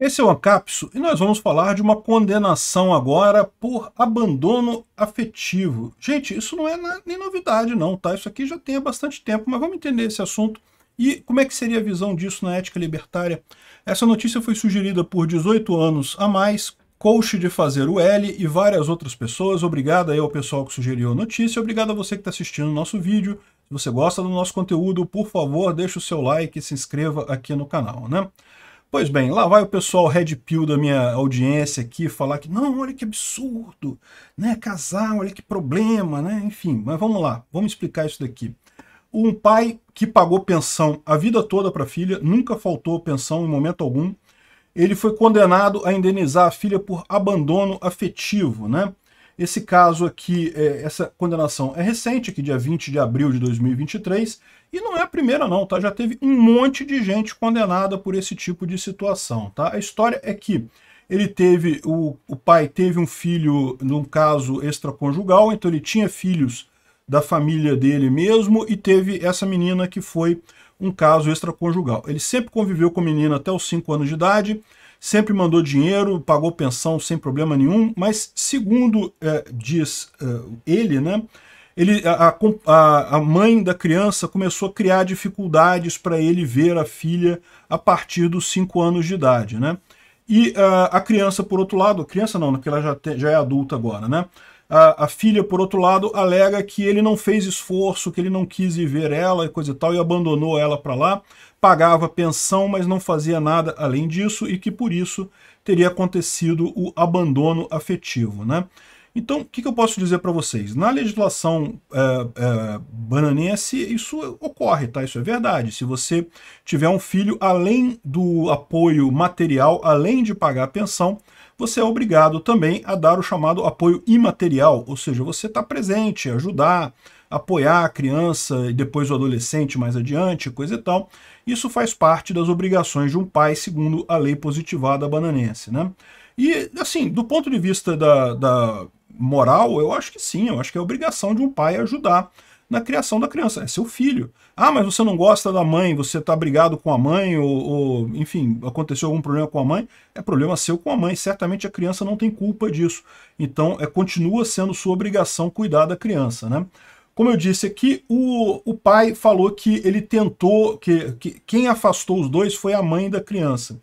Esse é o Ancapso e nós vamos falar de uma condenação agora por abandono afetivo. Gente, isso não é na, nem novidade não, tá? Isso aqui já tem há bastante tempo, mas vamos entender esse assunto e como é que seria a visão disso na ética libertária. Essa notícia foi sugerida por 18 anos a mais, coach de fazer o L e várias outras pessoas. Obrigado aí ao pessoal que sugeriu a notícia, obrigado a você que está assistindo o nosso vídeo. Se você gosta do nosso conteúdo, por favor, deixe o seu like e se inscreva aqui no canal, né? Pois bem, lá vai o pessoal Red Pill da minha audiência aqui falar que não, olha que absurdo, né? Casal, olha que problema, né? Enfim, mas vamos lá, vamos explicar isso daqui. Um pai que pagou pensão a vida toda para a filha, nunca faltou pensão em momento algum, ele foi condenado a indenizar a filha por abandono afetivo, né? Esse caso aqui, é, essa condenação é recente, aqui dia 20 de abril de 2023, e não é a primeira não, tá? Já teve um monte de gente condenada por esse tipo de situação, tá? A história é que ele teve, o, o pai teve um filho num caso extraconjugal, então ele tinha filhos da família dele mesmo e teve essa menina que foi um caso extraconjugal. Ele sempre conviveu com a menina até os 5 anos de idade, sempre mandou dinheiro, pagou pensão sem problema nenhum, mas segundo é, diz é, ele, né, ele, a, a, a, mãe da criança começou a criar dificuldades para ele ver a filha a partir dos 5 anos de idade. Né? E a, ah, a criança, por outro lado, criança não, né, porque ela já, te, já é adulta agora, né? A, a, filha, por outro lado, alega que ele não fez esforço, que ele não quis ir ver ela e coisa e tal, e abandonou ela para lá, pagava pensão, mas não fazia nada além disso, e que por isso teria acontecido o abandono afetivo. Né? Então, o que, que eu posso dizer para vocês? Na legislação é, é, bananense, isso ocorre, tá? Isso é verdade. Se você tiver um filho, além do apoio material, além de pagar a pensão, você é obrigado também a dar o chamado apoio imaterial, ou seja, você está presente, ajudar, apoiar a criança e depois o adolescente mais adiante, coisa e tal. Isso faz parte das obrigações de um pai, segundo a lei positivada bananense, né? E, assim, do ponto de vista da, da moral, eu acho que sim, eu acho que é obrigação de um pai ajudar na criação da criança, é seu filho. Ah, mas você não gosta da mãe, você está brigado com a mãe, ou, ou, enfim, aconteceu algum problema com a mãe, é problema seu com a mãe, certamente a criança não tem culpa disso. Então, é, continua sendo sua obrigação cuidar da criança, né? Como eu disse aqui, o, o pai falou que ele tentou, que, que quem afastou os dois foi a mãe da criança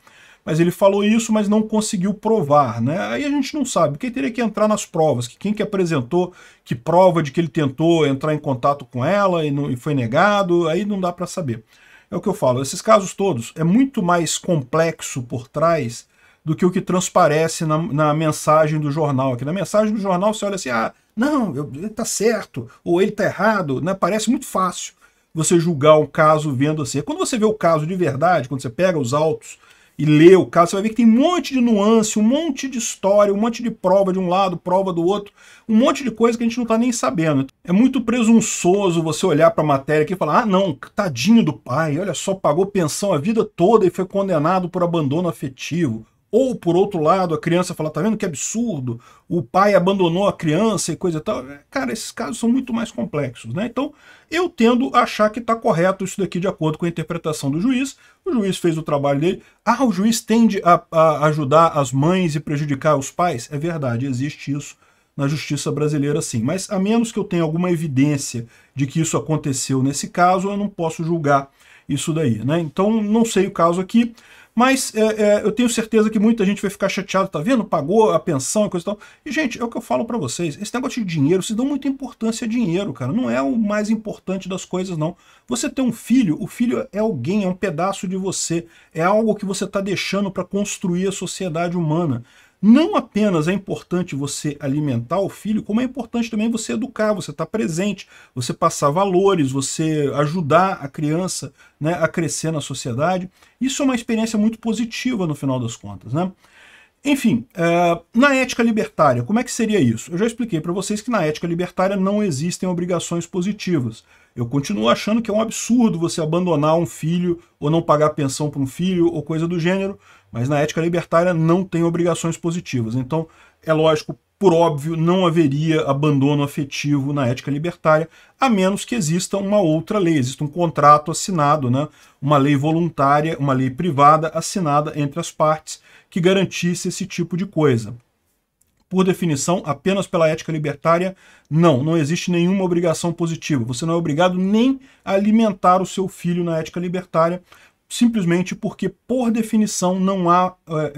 mas ele falou isso, mas não conseguiu provar, né? Aí a gente não sabe, quem teria que entrar nas provas, que quem que apresentou, que prova de que ele tentou entrar em contato com ela e, não, e foi negado, aí não dá para saber. É o que eu falo, esses casos todos, é muito mais complexo por trás do que o que transparece na, na mensagem do jornal. Aqui na mensagem do jornal você olha assim, ah, não, ele tá certo, ou ele tá errado, né? Parece muito fácil você julgar um caso vendo assim. É quando você vê o caso de verdade, quando você pega os autos e lê o caso, você vai ver que tem um monte de nuance, um monte de história, um monte de prova de um lado, prova do outro, um monte de coisa que a gente não está nem sabendo. É muito presunçoso você olhar para a matéria aqui e falar, ah não, tadinho do pai, olha só, pagou pensão a vida toda e foi condenado por abandono afetivo ou, por outro lado, a criança fala, tá vendo que absurdo, o pai abandonou a criança e coisa e tal. Cara, esses casos são muito mais complexos, né? Então, eu tendo a achar que está correto isso daqui de acordo com a interpretação do juiz. O juiz fez o trabalho dele. Ah, o juiz tende a, a ajudar as mães e prejudicar os pais? É verdade, existe isso na justiça brasileira sim. Mas a menos que eu tenha alguma evidência de que isso aconteceu nesse caso, eu não posso julgar isso daí. Né? Então, não sei o caso aqui, mas é, é, eu tenho certeza que muita gente vai ficar chateado, tá vendo? Pagou a pensão e coisa e tal. E, gente, é o que eu falo para vocês. Esse negócio de dinheiro, você dão muita importância a dinheiro, cara. Não é o mais importante das coisas, não. Você ter um filho, o filho é alguém, é um pedaço de você. É algo que você tá deixando para construir a sociedade humana não apenas é importante você alimentar o filho, como é importante também você educar, você estar tá presente, você passar valores, você ajudar a criança né, a crescer na sociedade. Isso é uma experiência muito positiva no final das contas. Né? Enfim, uh, na ética libertária, como é que seria isso? Eu já expliquei para vocês que na ética libertária não existem obrigações positivas. Eu continuo achando que é um absurdo você abandonar um filho ou não pagar pensão para um filho ou coisa do gênero, mas na ética libertária não tem obrigações positivas. Então, é lógico, por óbvio, não haveria abandono afetivo na ética libertária, a menos que exista uma outra lei, exista um contrato assinado, né? uma lei voluntária, uma lei privada assinada entre as partes que garantisse esse tipo de coisa. Por definição, apenas pela ética libertária, não, não existe nenhuma obrigação positiva. Você não é obrigado nem a alimentar o seu filho na ética libertária, simplesmente porque, por definição, não há... É, é,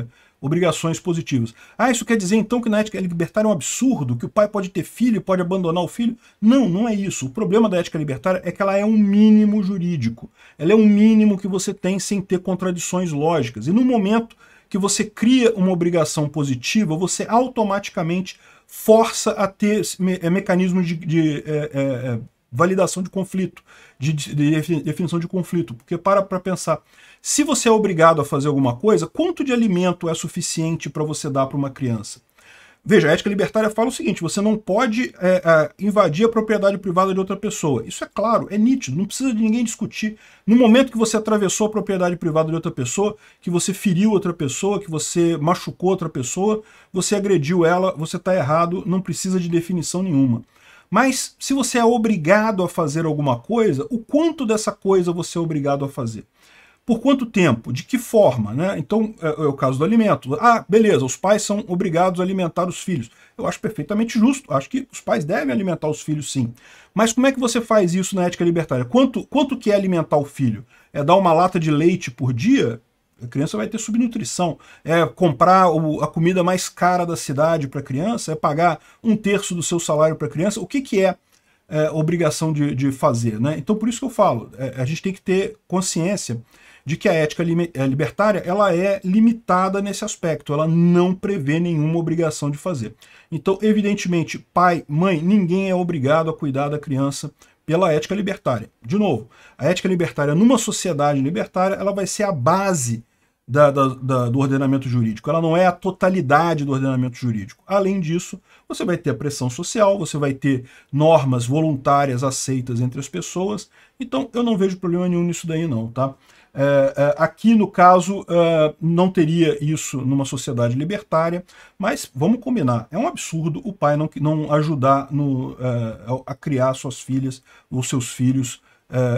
é, obrigações positivas. Ah, isso quer dizer então que na ética é libertária é um absurdo, que o pai pode ter filho, e pode abandonar o filho? Não, não é isso. O problema da ética libertária é que ela é um mínimo jurídico. Ela é um mínimo que você tem sem ter contradições lógicas. E no momento que você cria uma obrigação positiva, você automaticamente força a ter me é, mecanismos de, de é, é, é, validação de conflito, de, de definição de conflito. Porque para para pensar, se você é obrigado a fazer alguma coisa, quanto de alimento é suficiente para você dar para uma criança? Veja, a ética libertária fala o seguinte, você não pode é, é, invadir a propriedade privada de outra pessoa. Isso é claro, é nítido, não precisa de ninguém discutir. No momento que você atravessou a propriedade privada de outra pessoa, que você feriu outra pessoa, que você machucou outra pessoa, você agrediu ela, você está errado, não precisa de definição nenhuma. Mas se você é obrigado a fazer alguma coisa, o quanto dessa coisa você é obrigado a fazer? Por quanto tempo? De que forma? Né? Então, é, é o caso do alimento. Ah, beleza, os pais são obrigados a alimentar os filhos. Eu acho perfeitamente justo, acho que os pais devem alimentar os filhos sim. Mas como é que você faz isso na ética libertária? Quanto, quanto que é alimentar o filho? É dar uma lata de leite por dia? A criança vai ter subnutrição. É comprar a comida mais cara da cidade para a criança? É pagar um terço do seu salário para a criança? O que, que é, é obrigação de, de fazer? Né? Então, por isso que eu falo, é, a gente tem que ter consciência de que a ética eh, libertária ela é limitada nesse aspecto, ela não prevê nenhuma obrigação de fazer. Então, evidentemente, pai, mãe, ninguém é obrigado a cuidar da criança pela ética libertária. De novo, a ética libertária numa sociedade libertária ela vai ser a base da, da, da, do ordenamento jurídico, ela não é a totalidade do ordenamento jurídico. Além disso, você vai ter a pressão social, você vai ter normas voluntárias aceitas entre as pessoas, então eu não vejo problema nenhum nisso daí não, tá? É, é, aqui, no caso, é, não teria isso numa sociedade libertária, mas vamos combinar, é um absurdo o pai não, não ajudar no, a criar suas filhas ou seus filhos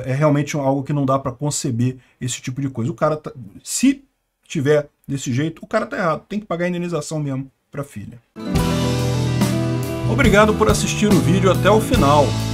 é realmente algo que não dá para conceber esse tipo de coisa. O cara, tá, se tiver desse jeito, o cara tá errado, tem que pagar a indenização mesmo para a filha. Obrigado por assistir o vídeo até o final.